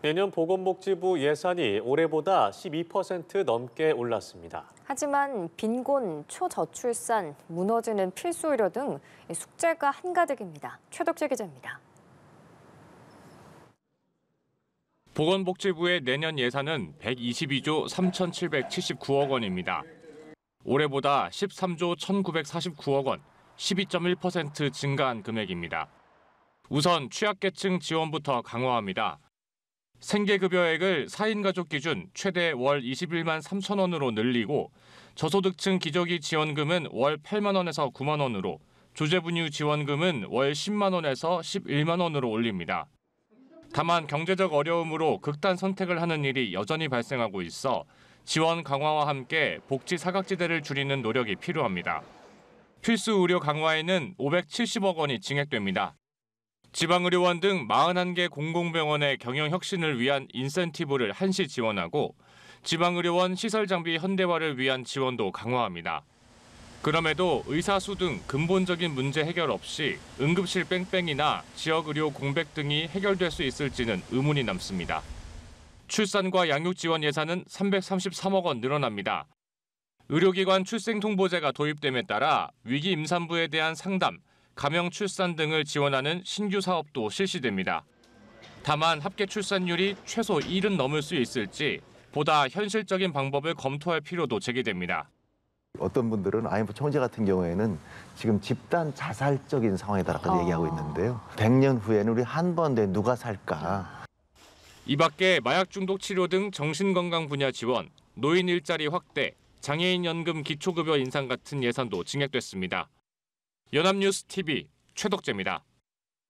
내년 보건복지부 예산이 올해보다 12% 넘게 올랐습니다. 하지만 빈곤, 초저출산, 무너지는 필수 의료 등 숙제가 한가득입니다. 최덕재 기자입니다. 보건복지부의 내년 예산은 122조 3,779억 원입니다. 올해보다 13조 1,949억 원, 12.1% 증가한 금액입니다. 우선 취약계층 지원부터 강화합니다. 생계급여액을 4인 가족 기준 최대 월 21만 3천 원으로 늘리고 저소득층 기저귀 지원금은 월 8만 원에서 9만 원으로 조제분유 지원금은 월 10만 원에서 11만 원으로 올립니다. 다만 경제적 어려움으로 극단 선택을 하는 일이 여전히 발생하고 있어 지원 강화와 함께 복지 사각지대를 줄이는 노력이 필요합니다. 필수 의료 강화에는 570억 원이 증액됩니다. 지방의료원 등 41개 공공병원의 경영 혁신을 위한 인센티브를 한시 지원하고 지방의료원 시설 장비 현대화를 위한 지원도 강화합니다. 그럼에도 의사 수 등 근본적인 문제 해결 없이 응급실 뺑뺑이나 지역 의료 공백 등이 해결될 수 있을지는 의문이 남습니다. 출산과 양육 지원 예산은 333억 원 늘어납니다. 의료기관 출생 통보제가 도입됨에 따라 위기 임산부에 대한 상담, 가명 출산 등을 지원하는 신규 사업도 실시됩니다. 다만 합계 출산율이 최소 1은 넘을 수 있을지 보다 현실적인 방법을 검토할 필요도 제기됩니다. 어떤 분들은 IMF 총재 같은 경우에는 지금 집단 자살적인 상황이다라고 어... 아. 얘기하고 있는데요. 100년 후에는 우리 한 번에 누가 살까? 이 밖에 마약 중독 치료 등 정신건강 분야 지원, 노인 일자리 확대, 장애인 연금 기초급여 인상 같은 예산도 증액됐습니다. 연합뉴스 TV 최덕재입니다.